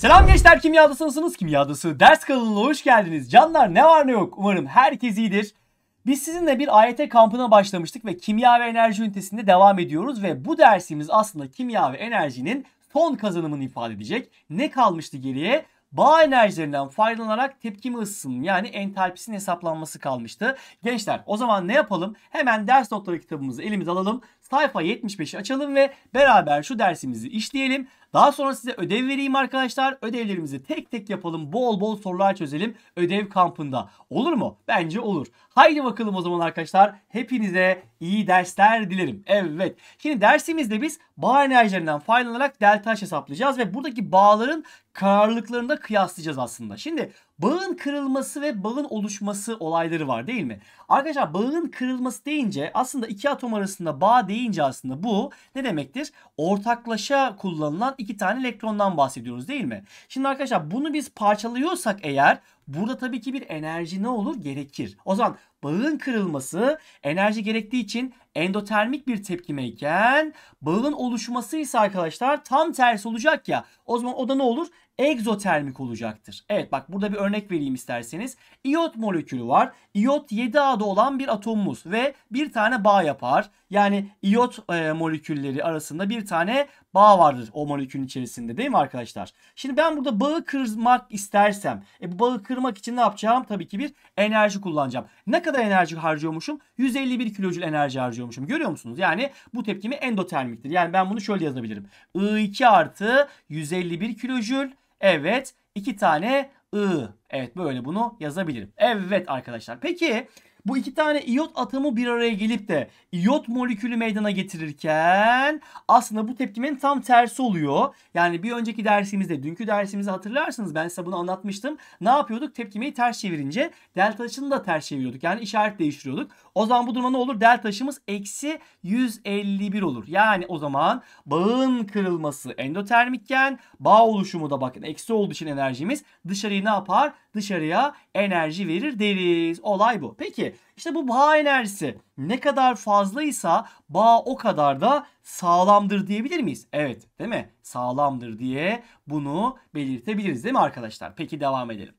Selam gençler kimyadasınızsınız kimyadası. Ders kanalına hoş geldiniz. Canlar ne var ne yok umarım herkes iyidir. Biz sizinle bir AYT kampına başlamıştık ve kimya ve enerji ünitesinde devam ediyoruz ve bu dersimiz aslında kimya ve enerjinin son kazanımını ifade edecek. Ne kalmıştı geriye? Bağ enerjilerinden faydalanarak tepkime ısısının yani entalpisinin hesaplanması kalmıştı. Gençler o zaman ne yapalım? Hemen ders notları kitabımızı elimize alalım. Sayfa 75'i açalım ve beraber şu dersimizi işleyelim. Daha sonra size ödev vereyim arkadaşlar. Ödevlerimizi tek tek yapalım. Bol bol sorular çözelim ödev kampında. Olur mu? Bence olur. Haydi bakalım o zaman arkadaşlar. Hepinize iyi dersler dilerim. Evet. Şimdi dersimizde biz bağ enerjilerinden faydalanarak delta hesaplayacağız ve buradaki bağların kararlılıklarını da kıyaslayacağız aslında. Şimdi Bağın kırılması ve bağın oluşması olayları var değil mi? Arkadaşlar bağın kırılması deyince aslında iki atom arasında bağ deyince aslında bu ne demektir? Ortaklaşa kullanılan iki tane elektrondan bahsediyoruz değil mi? Şimdi arkadaşlar bunu biz parçalıyorsak eğer burada tabii ki bir enerji ne olur? Gerekir. O zaman bağın kırılması enerji gerektiği için endotermik bir tepkimeyken bağın oluşması ise arkadaşlar tam tersi olacak ya. O zaman o da ne olur? egzotermik olacaktır. Evet bak burada bir örnek vereyim isterseniz. İyot molekülü var. İyot 7A'da olan bir atomumuz ve bir tane bağ yapar. Yani iyot e, molekülleri arasında bir tane bağ vardır o molekülün içerisinde değil mi arkadaşlar? Şimdi ben burada bağı kırmak istersem e, bu bağı kırmak için ne yapacağım? Tabii ki bir enerji kullanacağım. Ne kadar enerji harcıyormuşum? 151 kilojül enerji harcıyormuşum. Görüyor musunuz? Yani bu tepkimi endotermiktir. Yani ben bunu şöyle yazabilirim. I2 artı 151 kilojül Evet. iki tane I. Evet böyle bunu yazabilirim. Evet arkadaşlar. Peki bu iki tane iot atomu bir araya gelip de iot molekülü meydana getirirken aslında bu tepkimenin tam tersi oluyor. Yani bir önceki dersimizde, dünkü dersimizi hatırlarsınız ben size bunu anlatmıştım. Ne yapıyorduk? Tepkimeyi ters çevirince delta açını da ters çeviriyorduk. Yani işaret değiştiriyorduk. O zaman bu duruma ne olur? Delta açımız eksi 151 olur. Yani o zaman bağın kırılması endotermikken bağ oluşumu da bakın eksi olduğu için enerjimiz dışarıyı ne yapar? Dışarıya enerji verir deriz. Olay bu. Peki işte bu bağ enerjisi ne kadar fazlaysa bağ o kadar da sağlamdır diyebilir miyiz? Evet değil mi? Sağlamdır diye bunu belirtebiliriz değil mi arkadaşlar? Peki devam edelim.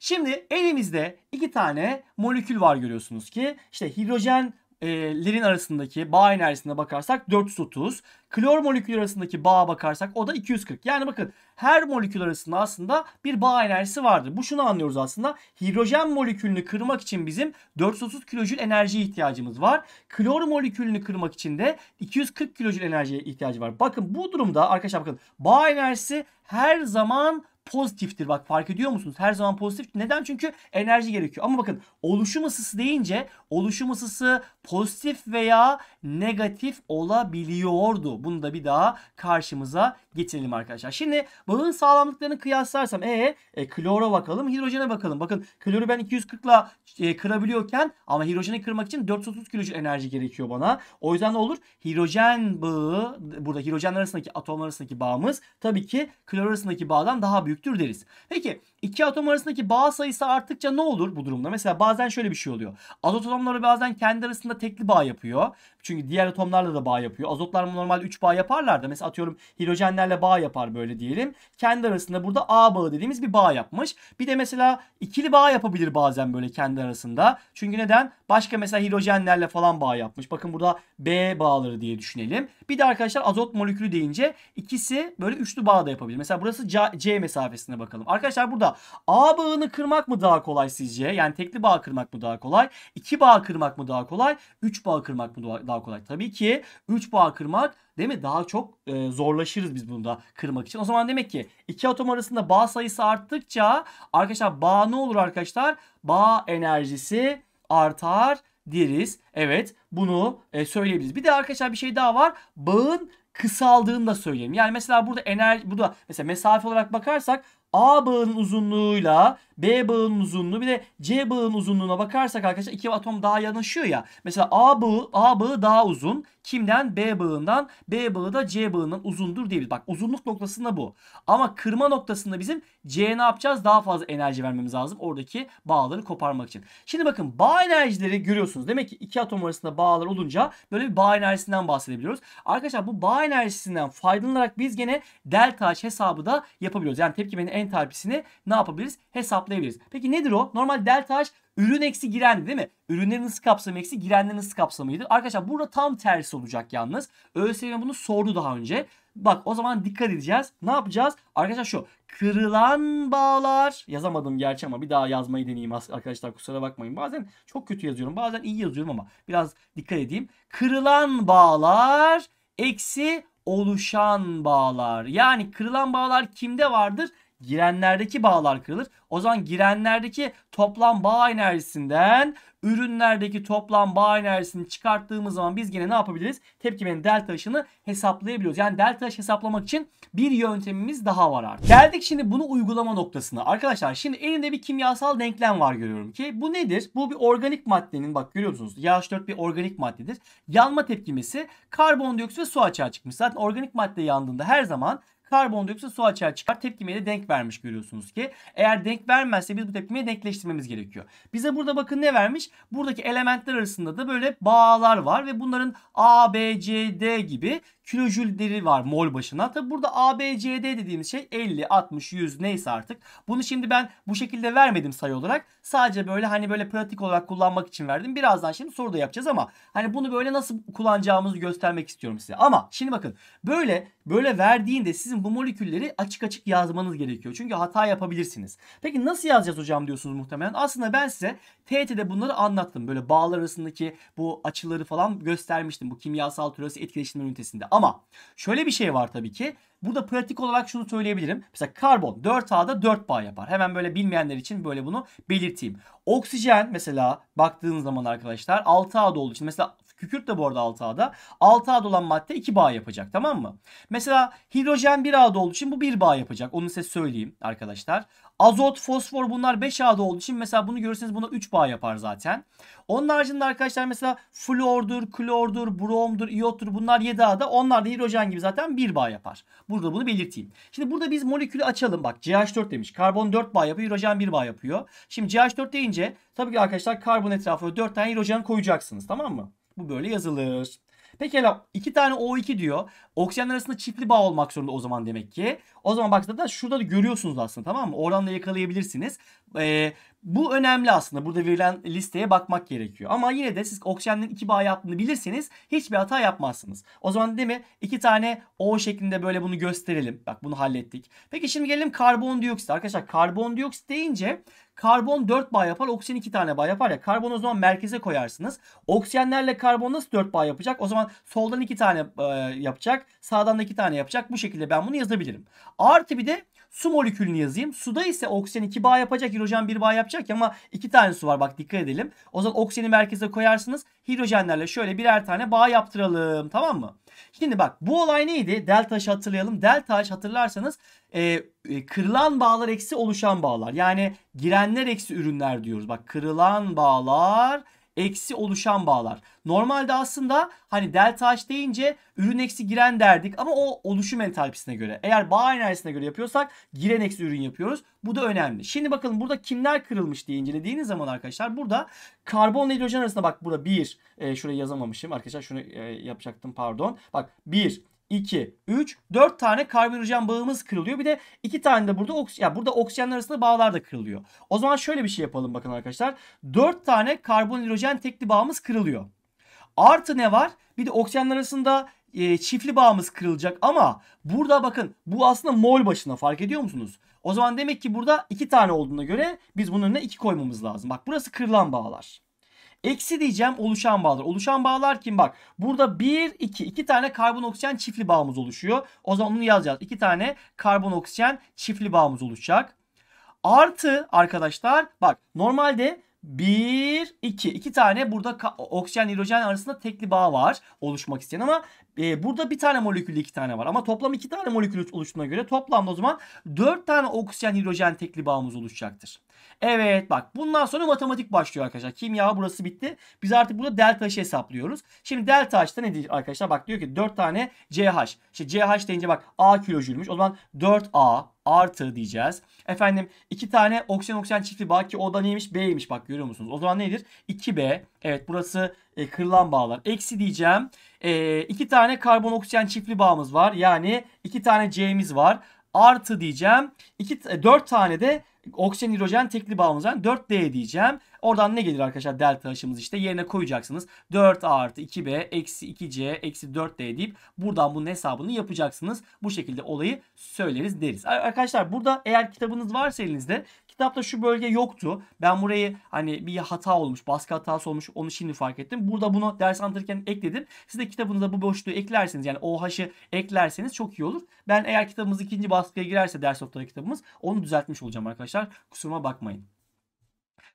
Şimdi elimizde iki tane molekül var görüyorsunuz ki işte hidrojen ee, lerin arasındaki bağ enerjisine bakarsak 430. Klor molekülü arasındaki bağa bakarsak o da 240. Yani bakın her molekül arasında aslında bir bağ enerjisi vardır. Bu şunu anlıyoruz aslında. Hidrojen molekülünü kırmak için bizim 430 kilojül enerjiye ihtiyacımız var. Klor molekülünü kırmak için de 240 kilojül enerjiye ihtiyacı var. Bakın bu durumda arkadaşlar bakın bağ enerjisi her zaman pozitiftir. Bak fark ediyor musunuz? Her zaman pozitif. Neden? Çünkü enerji gerekiyor. Ama bakın oluşum ısısı deyince oluşum ısısı pozitif veya negatif olabiliyordu. Bunu da bir daha karşımıza getirelim arkadaşlar. Şimdi bağın sağlamlıklarını kıyaslarsam e, e klora bakalım, hidrojene bakalım. Bakın kloru ben 240'la e, kırabiliyorken ama hidrojeni kırmak için 430 kilojoule enerji gerekiyor bana. O yüzden ne olur? Hidrojen bağı burada hidrojenler arasındaki atomlar arasındaki bağımız tabii ki klor arasındaki bağdan daha büyüktür deriz. Peki İki atom arasındaki bağ sayısı arttıkça ne olur bu durumda? Mesela bazen şöyle bir şey oluyor. Azot atomları bazen kendi arasında tekli bağ yapıyor. Çünkü diğer atomlarla da bağ yapıyor. Azotlar normal 3 bağ yaparlar da mesela atıyorum hidrojenlerle bağ yapar böyle diyelim. Kendi arasında burada A bağı dediğimiz bir bağ yapmış. Bir de mesela ikili bağ yapabilir bazen böyle kendi arasında. Çünkü neden? Başka mesela hidrojenlerle falan bağ yapmış. Bakın burada B bağları diye düşünelim. Bir de arkadaşlar azot molekülü deyince ikisi böyle üçlü bağ da yapabilir. Mesela burası C, C mesafesine bakalım. Arkadaşlar burada A bağını kırmak mı daha kolay sizce? Yani tekli bağ kırmak mı daha kolay? İki bağ kırmak mı daha kolay? Üç bağ kırmak mı daha daha kolay. Tabii ki 3 bağ kırmak değil mi? Daha çok e, zorlaşırız biz bunu da kırmak için. O zaman demek ki iki atom arasında bağ sayısı arttıkça arkadaşlar bağ ne olur arkadaşlar? Bağ enerjisi artar diriz Evet bunu e, söyleyebiliriz. Bir de arkadaşlar bir şey daha var. Bağın kısaldığını da söyleyelim. Yani mesela burada enerji burada mesela mesafe olarak bakarsak A bağının uzunluğuyla B bağının uzunluğu bir de C bağının uzunluğuna bakarsak arkadaşlar iki atom daha yanaşıyor ya. Mesela A bağı, A bağı daha uzun. Kimden? B bağından. B bağı da C bağından uzundur diyebiliriz. Bak uzunluk noktasında bu. Ama kırma noktasında bizim C'ye ne yapacağız? Daha fazla enerji vermemiz lazım. Oradaki bağları koparmak için. Şimdi bakın bağ enerjileri görüyorsunuz. Demek ki iki atom arasında bağlar olunca böyle bir bağ enerjisinden bahsedebiliyoruz. Arkadaşlar bu bağ enerjisinden faydalanarak biz gene delta H hesabı da yapabiliyoruz. Yani tepkimenin en entalpisini ne yapabiliriz? Hesaplayabiliriz. Peki nedir o? Normal delta H ürün eksi girendi değil mi? Ürünlerin ısı kapsamı eksi girenlerin ısı kapsamıydı. Arkadaşlar burada tam tersi olacak yalnız. ÖSYM bunu sordu daha önce. Bak o zaman dikkat edeceğiz. Ne yapacağız? Arkadaşlar şu kırılan bağlar yazamadım gerçi ama bir daha yazmayı deneyeyim arkadaşlar kusura bakmayın. Bazen çok kötü yazıyorum bazen iyi yazıyorum ama biraz dikkat edeyim. Kırılan bağlar eksi oluşan bağlar. Yani kırılan bağlar kimde vardır? girenlerdeki bağlar kırılır. O zaman girenlerdeki toplam bağ enerjisinden ürünlerdeki toplam bağ enerjisini çıkarttığımız zaman biz gene ne yapabiliriz? Tepkimenin delta H'ını hesaplayabiliyoruz. Yani delta H hesaplamak için bir yöntemimiz daha var artık. Geldik şimdi bunu uygulama noktasına. Arkadaşlar şimdi elimde bir kimyasal denklem var görüyorum ki bu nedir? Bu bir organik maddenin bak görüyor musunuz? YH4 bir organik maddedir. Yanma tepkimesi karbondioksit ve su açığa çıkmış. Zaten organik madde yandığında her zaman karbondioksit su açığa çıkar. Tepkimeye de denk vermiş görüyorsunuz ki. Eğer denk vermezse biz bu tepkimeyi denkleştirmemiz gerekiyor. Bize burada bakın ne vermiş? Buradaki elementler arasında da böyle bağlar var ve bunların A, B, C, D gibi kilojül deri var mol başına. Tabi burada ABCD dediğimiz şey 50, 60, 100 neyse artık. Bunu şimdi ben bu şekilde vermedim sayı olarak. Sadece böyle hani böyle pratik olarak kullanmak için verdim. Birazdan şimdi soruda yapacağız ama hani bunu böyle nasıl kullanacağımızı göstermek istiyorum size. Ama şimdi bakın böyle böyle verdiğinde sizin bu molekülleri açık açık yazmanız gerekiyor. Çünkü hata yapabilirsiniz. Peki nasıl yazacağız hocam diyorsunuz muhtemelen. Aslında ben size TET'de bunları anlattım. Böyle bağlar arasındaki bu açıları falan göstermiştim. Bu kimyasal türesi etkileşimler ünitesinde. Ama şöyle bir şey var tabii ki. Burada pratik olarak şunu söyleyebilirim. Mesela karbon 4A'da 4 bağ yapar. Hemen böyle bilmeyenler için böyle bunu belirteyim. Oksijen mesela baktığınız zaman arkadaşlar 6A'da olduğu için mesela Kükürt de bu arada 6A'da. 6A'da olan madde 2 bağ yapacak tamam mı? Mesela hidrojen 1A'da olduğu için bu 1 bağ yapacak. Onu size söyleyeyim arkadaşlar. Azot, fosfor bunlar 5A'da olduğu için mesela bunu görürseniz buna 3 bağ yapar zaten. Onun haricinde arkadaşlar mesela flordur, klordur, bromdur, iyottur bunlar 7A'da. Onlar da hidrojen gibi zaten 1 bağ yapar. Burada bunu belirteyim. Şimdi burada biz molekülü açalım. Bak CH4 demiş. Karbon 4 bağ yapıyor, hidrojen 1 bağ yapıyor. Şimdi CH4 deyince tabii ki arkadaşlar karbon etrafına 4 tane hidrojen koyacaksınız tamam mı? Bu böyle yazılır. Pekala iki tane O2 diyor. Oksijenler arasında çiftli bağ olmak zorunda o zaman demek ki. O zaman baksana da şurada da görüyorsunuz aslında tamam mı? Oradan da yakalayabilirsiniz. Ee, bu önemli aslında. Burada verilen listeye bakmak gerekiyor. Ama yine de siz oksijenin iki bağ yaptığını bilirseniz hiçbir hata yapmazsınız. O zaman değil mi? İki tane O şeklinde böyle bunu gösterelim. Bak bunu hallettik. Peki şimdi gelelim karbondioksit. Arkadaşlar karbondioksit deyince Karbon 4 bağ yapar. Oksijen 2 tane bağ yapar ya. Karbonu o zaman merkeze koyarsınız. Oksijenlerle karbon nasıl 4 bağ yapacak? O zaman soldan 2 tane e, yapacak. Sağdan da 2 tane yapacak. Bu şekilde ben bunu yazabilirim. Artı bir de Su molekülünü yazayım. Suda ise oksijen 2 bağ yapacak, hidrojen 1 bağ yapacak ama 2 tane su var bak dikkat edelim. O zaman oksijeni merkeze koyarsınız. Hidrojenlerle şöyle birer tane bağ yaptıralım tamam mı? Şimdi bak bu olay neydi? Delta H hatırlayalım. Delta H hatırlarsanız e, e, kırılan bağlar eksi oluşan bağlar. Yani girenler eksi ürünler diyoruz. Bak kırılan bağlar eksi oluşan bağlar. Normalde aslında hani delta H deyince ürün eksi giren derdik ama o oluşum entalpisine göre. Eğer bağ enerjisine göre yapıyorsak giren eksi ürün yapıyoruz. Bu da önemli. Şimdi bakalım burada kimler kırılmış diye incelediğiniz zaman arkadaşlar burada karbon hidrojen arasında bak burada 1 e, şuraya yazamamışım arkadaşlar şunu e, yapacaktım pardon. Bak 1 2, 3, 4 tane karbonhidrojen bağımız kırılıyor. Bir de 2 tane de burada oksijen, yani burada oksijenler arasında bağlar da kırılıyor. O zaman şöyle bir şey yapalım bakın arkadaşlar. 4 tane karbonhidrojen tekli bağımız kırılıyor. Artı ne var? Bir de oksijenler arasında e, çiftli bağımız kırılacak ama burada bakın bu aslında mol başına fark ediyor musunuz? O zaman demek ki burada 2 tane olduğuna göre biz bunun önüne 2 koymamız lazım. Bak burası kırılan bağlar. Eksi diyeceğim oluşan bağlar. Oluşan bağlar kim bak? Burada 1, 2. 2 tane karbon oksijen çiftli bağımız oluşuyor. O zaman onu yazacağız. 2 tane karbon oksijen çiftli bağımız oluşacak. Artı arkadaşlar bak normalde 1, 2. 2 tane burada oksijen hidrojen arasında tekli bağ var oluşmak isteyen ama e, burada bir tane molekülde iki tane var. Ama toplam iki tane molekül oluştuğuna göre toplamda o zaman 4 tane oksijen hidrojen tekli bağımız oluşacaktır. Evet bak bundan sonra matematik başlıyor arkadaşlar. Kimya burası bitti. Biz artık burada delta H'ı hesaplıyoruz. Şimdi delta H'da ne diyor arkadaşlar? Bak diyor ki 4 tane CH. İşte CH deyince bak A kilojülmüş. O zaman 4A artı diyeceğiz. Efendim 2 tane oksijen oksijen çiftli bağ ki o da neymiş? B'ymiş bak görüyor musunuz? O zaman nedir? 2B. Evet burası e, kırılan bağlar. Eksi diyeceğim. 2 e, iki tane karbon oksijen çiftli bağımız var. Yani 2 tane C'miz var artı diyeceğim. 2 4 e, tane de oksijen hidrojen tekli bağımızdan 4D diyeceğim. Oradan ne gelir arkadaşlar delta H'ımız işte yerine koyacaksınız. 4A artı 2B eksi 2C eksi 4D deyip buradan bunun hesabını yapacaksınız. Bu şekilde olayı söyleriz deriz. Arkadaşlar burada eğer kitabınız varsa elinizde kitapta şu bölge yoktu. Ben burayı hani bir hata olmuş, baskı hatası olmuş onu şimdi fark ettim. Burada bunu ders anlatırken ekledim. Siz de kitabınıza bu boşluğu eklerseniz yani OH'ı eklerseniz çok iyi olur. Ben eğer kitabımız ikinci baskıya girerse ders notları kitabımız onu düzeltmiş olacağım arkadaşlar. Kusuruma bakmayın.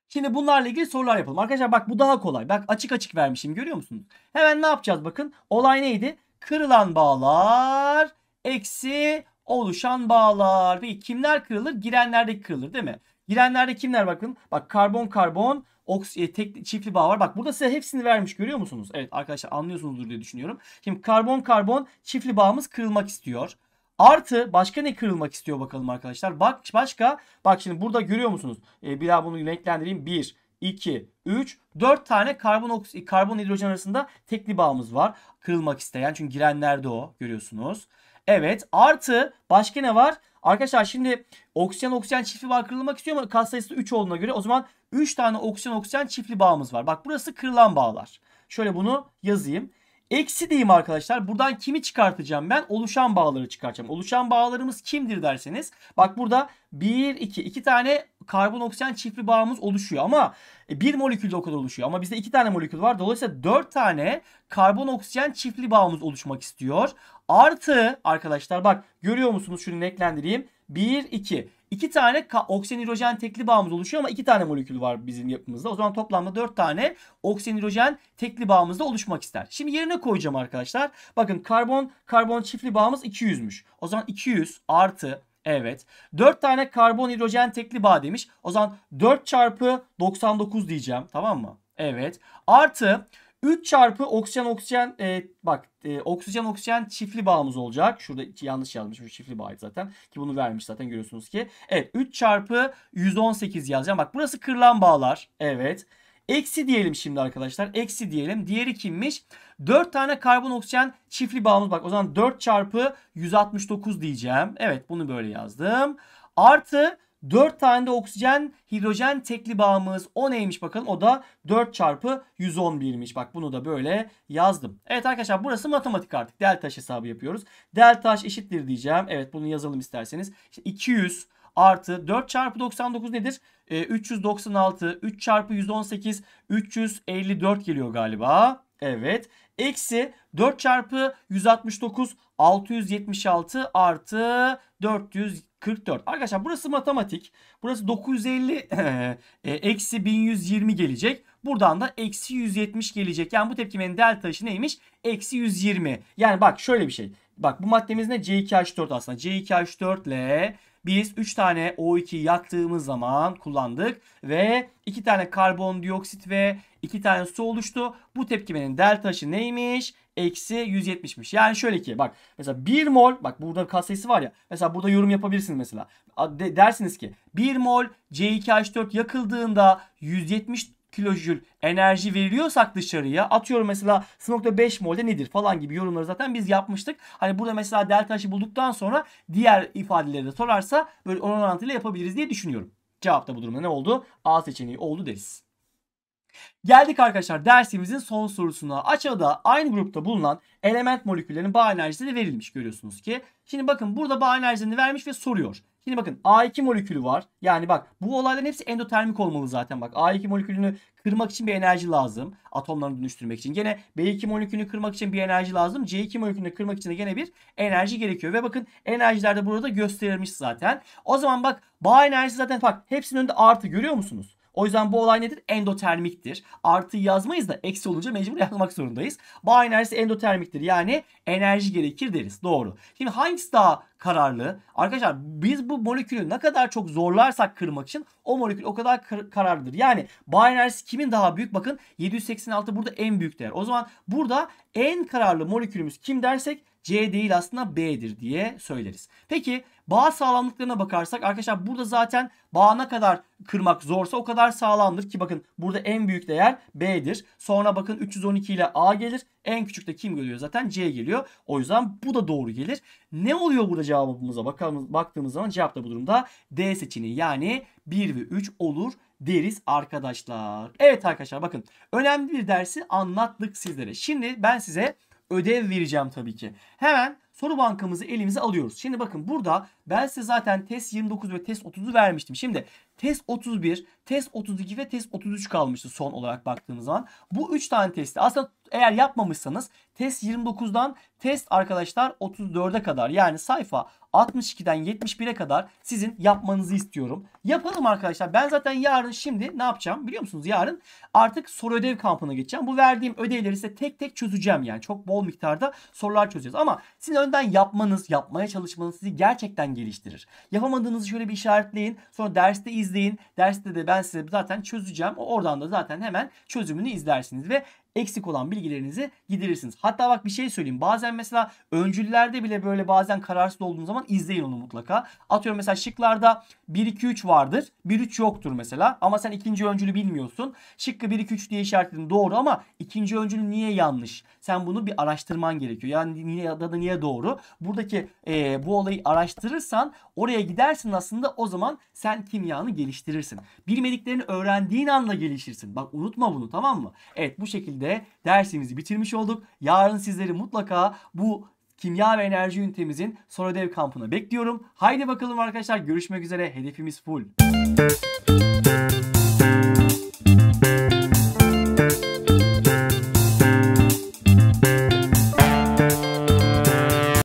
Şimdi bunlarla ilgili sorular yapalım. Arkadaşlar bak bu daha kolay. Bak açık açık vermişim görüyor musunuz? Hemen ne yapacağız bakın. Olay neydi? Kırılan bağlar eksi oluşan bağlar. Peki kimler kırılır? Girenlerdeki kırılır değil mi? Girenlerde kimler bakın? Bak karbon karbon oks e, tek çiftli bağ var. Bak burada size hepsini vermiş görüyor musunuz? Evet arkadaşlar anlıyorsunuzdur diye düşünüyorum. Şimdi karbon karbon çiftli bağımız kırılmak istiyor. Artı başka ne kırılmak istiyor bakalım arkadaşlar. Bak başka bak şimdi burada görüyor musunuz? E, bir daha bunu renklendireyim. 1 2 3 4 tane karbon oks karbon hidrojen arasında tekli bağımız var. Kırılmak isteyen çünkü girenlerde o görüyorsunuz. Evet. Artı başka ne var? Arkadaşlar şimdi oksijen oksijen çiftli bağ kırılmak istiyor ama kas sayısı 3 olduğuna göre o zaman 3 tane oksijen oksijen çiftli bağımız var. Bak burası kırılan bağlar. Şöyle bunu yazayım. Eksi diyeyim arkadaşlar. Buradan kimi çıkartacağım ben? Oluşan bağları çıkartacağım. Oluşan bağlarımız kimdir derseniz. Bak burada 1, 2. 2 tane karbon oksijen çiftli bağımız oluşuyor ama e, bir molekülde o kadar oluşuyor. Ama bizde iki tane molekül var. Dolayısıyla dört tane karbon oksijen çiftli bağımız oluşmak istiyor. Artı arkadaşlar bak görüyor musunuz? Şunu renklendireyim. 1, 2 iki tane oksijen hidrojen tekli bağımız oluşuyor ama iki tane molekül var bizim yapımızda. O zaman toplamda dört tane oksijen hidrojen tekli bağımızda oluşmak ister. Şimdi yerine koyacağım arkadaşlar. Bakın karbon karbon çiftli bağımız 200'müş. O zaman 200 artı Evet. 4 tane karbon hidrojen tekli bağ demiş. O zaman 4 çarpı 99 diyeceğim. Tamam mı? Evet. Artı 3 çarpı oksijen oksijen e, bak e, oksijen oksijen çiftli bağımız olacak. Şurada yanlış yazmış. Bu çiftli bağ zaten. Ki bunu vermiş zaten görüyorsunuz ki. Evet 3 çarpı 118 yazacağım. Bak burası kırılan bağlar. Evet. Eksi diyelim şimdi arkadaşlar. Eksi diyelim. Diğeri kimmiş? 4 tane karbon oksijen çiftli bağımız. Bak o zaman 4 çarpı 169 diyeceğim. Evet bunu böyle yazdım. Artı 4 tane de oksijen hidrojen tekli bağımız o neymiş bakalım o da 4 çarpı 111'miş. Bak bunu da böyle yazdım. Evet arkadaşlar burası matematik artık. Delta H hesabı yapıyoruz. Delta H eşittir diyeceğim. Evet bunu yazalım isterseniz. İşte 200 artı 4 çarpı 99 nedir? E, 396, 3 çarpı 118, 354 geliyor galiba. Evet. Eksi 4 çarpı 169 676 artı 444. Arkadaşlar burası matematik. Burası 950 e, e, eksi 1120 gelecek. Buradan da eksi 170 gelecek. Yani bu tepkimenin delta işi neymiş? Eksi 120. Yani bak şöyle bir şey. Bak bu maddemiz ne? C2H4 aslında. C2H4 ile biz 3 tane O2 yaktığımız zaman kullandık ve 2 tane karbondioksit ve 2 tane su oluştu. Bu tepkimenin delta'şı neymiş? Eksi 170'miş. Yani şöyle ki bak mesela 1 mol bak burada katsayısı var ya. Mesela burada yorum yapabilirsiniz mesela. De, dersiniz ki 1 mol C2H4 yakıldığında 170 kilojül enerji veriliyorsak dışarıya atıyorum mesela 0.5 molde nedir falan gibi yorumları zaten biz yapmıştık. Hani burada mesela delta H'ı bulduktan sonra diğer ifadeleri de sorarsa böyle oran orantıyla yapabiliriz diye düşünüyorum. Cevapta bu durumda ne oldu? A seçeneği oldu deriz. Geldik arkadaşlar dersimizin son sorusuna. Aşağıda aynı grupta bulunan element moleküllerinin bağ enerjisi de verilmiş görüyorsunuz ki. Şimdi bakın burada bağ enerjisini vermiş ve soruyor. Şimdi bakın A2 molekülü var. Yani bak bu olayların hepsi endotermik olmalı zaten bak. A2 molekülünü kırmak için bir enerji lazım. Atomlarını dönüştürmek için. Gene B2 molekülünü kırmak için bir enerji lazım. C2 molekülünü kırmak için de gene bir enerji gerekiyor. Ve bakın enerjiler de burada gösterilmiş zaten. O zaman bak bağ enerjisi zaten bak hepsinin önünde artı görüyor musunuz? O yüzden bu olay nedir? Endotermiktir. Artı yazmayız da eksi olunca mecbur yazmak zorundayız. Bağ enerjisi endotermiktir. Yani enerji gerekir deriz. Doğru. Şimdi hangisi daha kararlı? Arkadaşlar biz bu molekülü ne kadar çok zorlarsak kırmak için o molekül o kadar kar kararlıdır. Yani bağ enerjisi kimin daha büyük? Bakın 786 burada en büyük değer. O zaman burada en kararlı molekülümüz kim dersek C değil aslında B'dir diye söyleriz. Peki bağ sağlamlıklarına bakarsak arkadaşlar burada zaten bağ ne kadar kırmak zorsa o kadar sağlamdır ki bakın burada en büyük değer B'dir. Sonra bakın 312 ile A gelir. En küçük de kim geliyor zaten C geliyor. O yüzden bu da doğru gelir. Ne oluyor burada cevabımıza bakalım, baktığımız zaman cevap da bu durumda D seçeneği yani 1 ve 3 olur deriz arkadaşlar. Evet arkadaşlar bakın önemli bir dersi anlattık sizlere. Şimdi ben size ödev vereceğim tabii ki. Hemen soru bankamızı elimize alıyoruz. Şimdi bakın burada ben size zaten test 29 ve test 30'u vermiştim. Şimdi test 31, test 32 ve test 33 kalmıştı son olarak baktığımız zaman. Bu 3 tane testi aslında eğer yapmamışsanız test 29'dan test arkadaşlar 34'e kadar yani sayfa 62'den 71'e kadar sizin yapmanızı istiyorum. Yapalım arkadaşlar. Ben zaten yarın şimdi ne yapacağım biliyor musunuz? Yarın artık soru ödev kampına geçeceğim. Bu verdiğim ödevleri size tek tek çözeceğim yani. Çok bol miktarda sorular çözeceğiz. Ama sizin önden yapmanız, yapmaya çalışmanız sizi gerçekten geliştirir. Yapamadığınızı şöyle bir işaretleyin. Sonra derste izleyin. Derste de ben size zaten çözeceğim. Oradan da zaten hemen çözümünü izlersiniz ve eksik olan bilgilerinizi giderirsiniz. Hatta bak bir şey söyleyeyim. Bazen mesela öncülerde bile böyle bazen kararsız olduğunuz zaman izleyin onu mutlaka. Atıyorum mesela şıklarda 1 2 3 vardır. 1 3 yoktur mesela ama sen ikinci öncülü bilmiyorsun. Şıkkı 1 2 3 diye işaretledin doğru ama ikinci öncülü niye yanlış? Sen bunu bir araştırman gerekiyor. Yani niye ya da niye doğru? Buradaki e, bu olayı araştırırsan oraya gidersin aslında o zaman sen kimyanı geliştirirsin. Bilmediklerini öğrendiğin anda gelişirsin. Bak unutma bunu tamam mı? Evet bu şekilde de dersimizi bitirmiş olduk. Yarın sizleri mutlaka bu kimya ve enerji ünitemizin son dev kampına bekliyorum. Haydi bakalım arkadaşlar görüşmek üzere. Hedefimiz full.